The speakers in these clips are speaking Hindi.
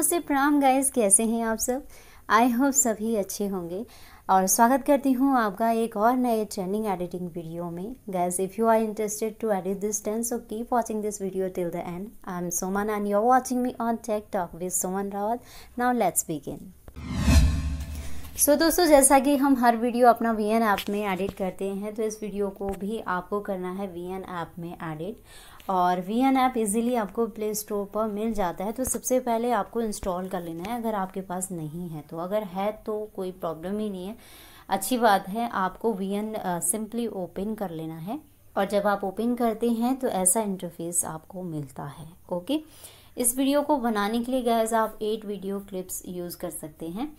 नमस्ते प्रणाम गाइस कैसे हैं आप सब आई होप सभी अच्छे होंगे और स्वागत करती हूँ आपका एक और नए ट्रेंडिंग एडिटिंग वीडियो में guys if you are interested to edit this ten so keep watching this video till the end I am Soman and you are watching me on tech talk with Soman Rawat now let's begin so so, दोस्तों जैसा कि हम हर वीडियो अपना वी एन ऐप में एडिट करते हैं तो इस वीडियो को भी आपको करना है वी एन ऐप में एडिट और वी एन ऐप इजीली आपको प्ले स्टोर पर मिल जाता है तो सबसे पहले आपको इंस्टॉल कर लेना है अगर आपके पास नहीं है तो अगर है तो कोई प्रॉब्लम ही नहीं है अच्छी बात है आपको वी एन सिंपली ओपन कर लेना है और जब आप ओपन करते हैं तो ऐसा इंटरफेस आपको मिलता है ओके इस वीडियो को बनाने के लिए गैज़ आप एट वीडियो क्लिप्स यूज़ कर सकते हैं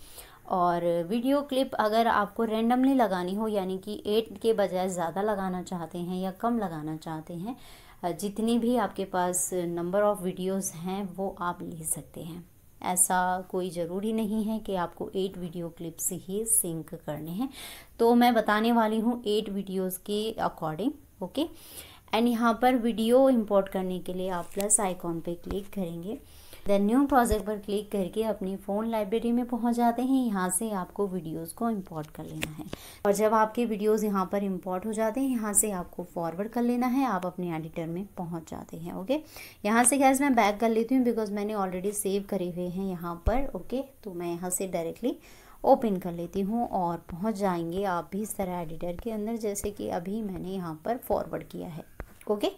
और वीडियो क्लिप अगर आपको रेंडमली लगानी हो यानी कि एट के बजाय ज़्यादा लगाना चाहते हैं या कम लगाना चाहते हैं जितनी भी आपके पास नंबर ऑफ़ वीडियोस हैं वो आप ले सकते हैं ऐसा कोई ज़रूरी नहीं है कि आपको एट वीडियो क्लिप्स ही सिंक करने हैं तो मैं बताने वाली हूँ एट वीडियोस के अकॉर्डिंग ओके एंड यहाँ पर वीडियो इंपोर्ट करने के लिए आप प्लस आइकॉन पे क्लिक करेंगे देन न्यू प्रोजेक्ट पर क्लिक करके अपनी फ़ोन लाइब्रेरी में पहुंच जाते हैं यहाँ से आपको वीडियोस को इंपोर्ट कर लेना है और जब आपके वीडियोस यहाँ पर इंपोर्ट हो जाते हैं यहाँ से आपको फॉरवर्ड कर लेना है आप अपने एडिटर में पहुँच जाते हैं ओके यहाँ से गैस मैं बैक कर लेती हूँ बिकॉज मैंने ऑलरेडी सेव करे हुए हैं यहाँ पर ओके तो मैं यहाँ से डायरेक्टली ओपन कर लेती हूँ और पहुँच जाएंगे आप भी इस तरह एडिटर के अंदर जैसे कि अभी मैंने यहाँ पर फॉरवर्ड किया है ओके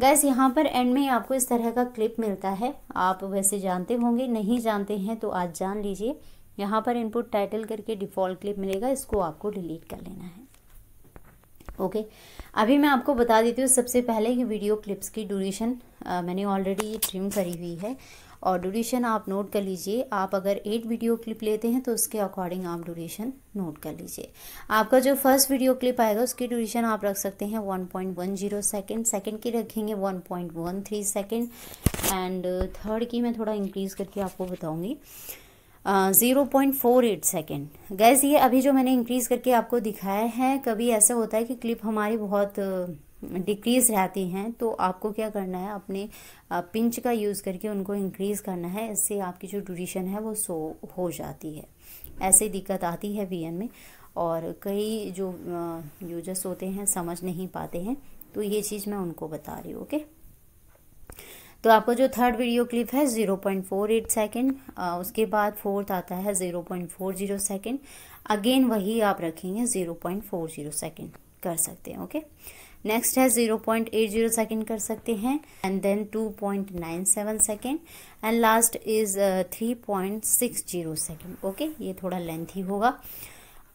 गैस यहाँ पर एंड में आपको इस तरह का क्लिप मिलता है आप वैसे जानते होंगे नहीं जानते हैं तो आज जान लीजिए यहाँ पर इनपुट टाइटल करके डिफ़ॉल्ट क्लिप मिलेगा इसको आपको डिलीट कर लेना है ओके okay. अभी मैं आपको बता देती हूँ सबसे पहले कि वीडियो क्लिप्स की ड्यूरेशन मैंने ऑलरेडी ये ट्रिम करी हुई है और ड्यूरेशन आप नोट कर लीजिए आप अगर एट वीडियो क्लिप लेते हैं तो उसके अकॉर्डिंग आप ड्यूरेशन नोट कर लीजिए आपका जो फर्स्ट वीडियो क्लिप आएगा उसकी ड्यूरेशन आप रख सकते हैं one point one zero second second की रखेंगे one point one three second and third की मैं थोड़ा इंक्रीज़ करके आपको बताऊँगी zero point four eight second guys ये अभी जो मैंने इंक्रीज़ करके आपको दिखाया है कभी ऐसा होता है कि क्लिप हमारी बहुत uh, डिक्रीज़ रहती हैं तो आपको क्या करना है अपने पिंच का यूज़ करके उनको इंक्रीज़ करना है इससे आपकी जो ड्यूरेशन है वो सो हो जाती है ऐसे दिक्कत आती है वीएन में और कई जो यूजर्स होते हैं समझ नहीं पाते हैं तो ये चीज़ मैं उनको बता रही हूँ ओके तो आपको जो थर्ड वीडियो क्लिप है zero point four eight second उसके बाद फोर्थ आता है zero point four zero second again वही आप रखेंगे zero point four zero second कर सकते हैं ओके नेक्स्ट है zero point eight zero second कर सकते हैं and then two point nine seven second and last is three point six zero second okay ये थोड़ा लेंथी होगा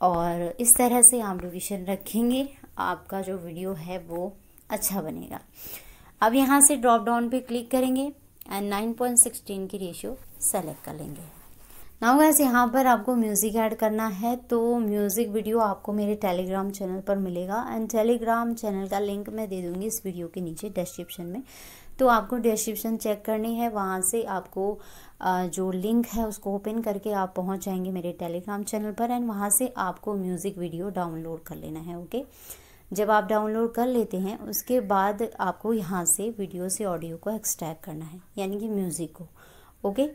और इस तरह से आप रिविजन रखेंगे आपका जो वीडियो है वो अच्छा बनेगा अब यहाँ से ड्रॉप डाउन पे क्लिक करेंगे एंड नाइन पॉइंट सिक्सटीन की रेशियो सेलेक्ट कर लेंगे नाउ गैस यहाँ पर आपको म्यूज़िक ऐड करना है तो म्यूज़िक वीडियो आपको मेरे टेलीग्राम चैनल पर मिलेगा एंड टेलीग्राम चैनल का लिंक मैं दे दूँगी इस वीडियो के नीचे डिस्क्रिप्शन में तो आपको डिस्क्रिप्शन चेक करनी है वहाँ से आपको जो लिंक है उसको ओपन करके आप पहुँच जाएंगे मेरे टेलीग्राम चैनल पर एंड वहाँ से आपको म्यूज़िक वीडियो डाउनलोड कर लेना है ओके जब आप डाउनलोड कर लेते हैं उसके बाद आपको यहाँ से वीडियो से ऑडियो को एक्सट्रैक्ट करना है यानी कि म्यूज़िक को ओके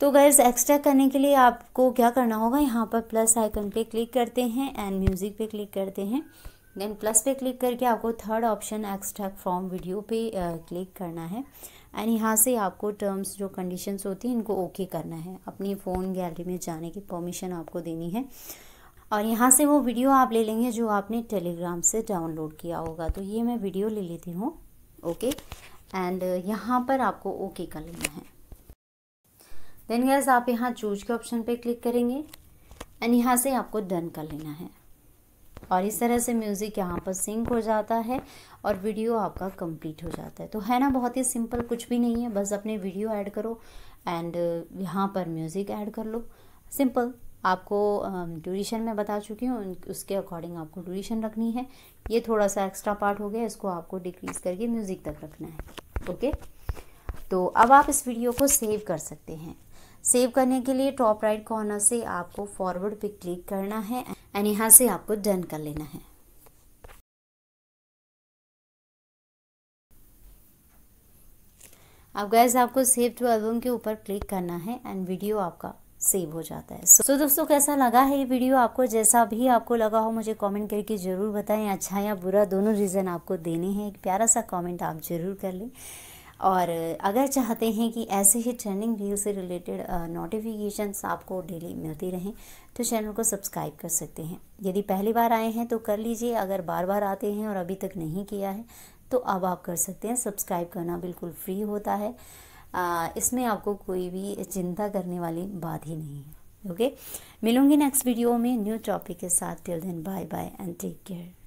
तो गर्ल्स एक्स्ट्रा करने के लिए आपको क्या करना होगा यहाँ पर प्लस आइकन पे क्लिक करते हैं एंड म्यूज़िक पे क्लिक करते हैं देन प्लस पे क्लिक करके आपको third option extra from video पे क्लिक करना है एंड यहाँ से आपको टर्म्स जो कंडीशंस होती हैं इनको ओके करना है अपनी फ़ोन गैलरी में जाने की परमिशन आपको देनी है और यहाँ से वो वीडियो आप ले लेंगे जो आपने टेलीग्राम से डाउनलोड किया होगा तो ये मैं वीडियो ले लेती हूँ ओके एंड यहाँ पर आपको ओके कर लेना है देन गैस आप यहाँ चूज के ऑप्शन पे क्लिक करेंगे एंड यहाँ से आपको डन कर लेना है और इस तरह से म्यूज़िक यहाँ पर सिंक हो जाता है और वीडियो आपका कंप्लीट हो जाता है तो है ना बहुत ही सिंपल कुछ भी नहीं है बस अपने वीडियो ऐड करो एंड uh, यहाँ पर म्यूज़िक ऐड कर लो सिंपल आपको ड्यूरेशन um, में बता चुकी हूँ उसके अकॉर्डिंग आपको ड्यूरेशन रखनी है ये थोड़ा सा एक्स्ट्रा पार्ट हो गया इसको आपको डिक्रीज़ करके म्यूज़िक तक रखना है ओके तो अब आप इस वीडियो को सेव कर सकते हैं सेव करने के लिए टॉप राइट कॉर्नर से आपको फॉरवर्ड पे क्लिक करना है एंड यहाँ से आपको डन कर लेना है अब गैस आपको सेव टू एल्बम के ऊपर क्लिक करना है एंड वीडियो आपका सेव हो जाता है सो so, so, दोस्तों कैसा लगा है ये वीडियो आपको जैसा भी आपको लगा हो मुझे कमेंट करके ज़रूर बताएं अच्छा या बुरा दोनों रीज़न आपको देने हैं एक प्यारा सा कमेंट आप ज़रूर कर लें और अगर चाहते हैं कि ऐसे ही ट्रेंडिंग रील से रिलेटेड नोटिफिकेशंस आपको डेली मिलती रहें तो चैनल को सब्सक्राइब कर सकते हैं यदि पहली बार आए हैं तो कर लीजिए अगर बार बार आते हैं और अभी तक नहीं किया है तो अब आप कर सकते हैं सब्सक्राइब करना बिल्कुल फ्री होता है आ, इसमें आपको कोई भी चिंता करने वाली बात ही नहीं है ओके मिलूंगी नेक्स्ट वीडियो में न्यू टॉपिक के साथ till then bye bye and take care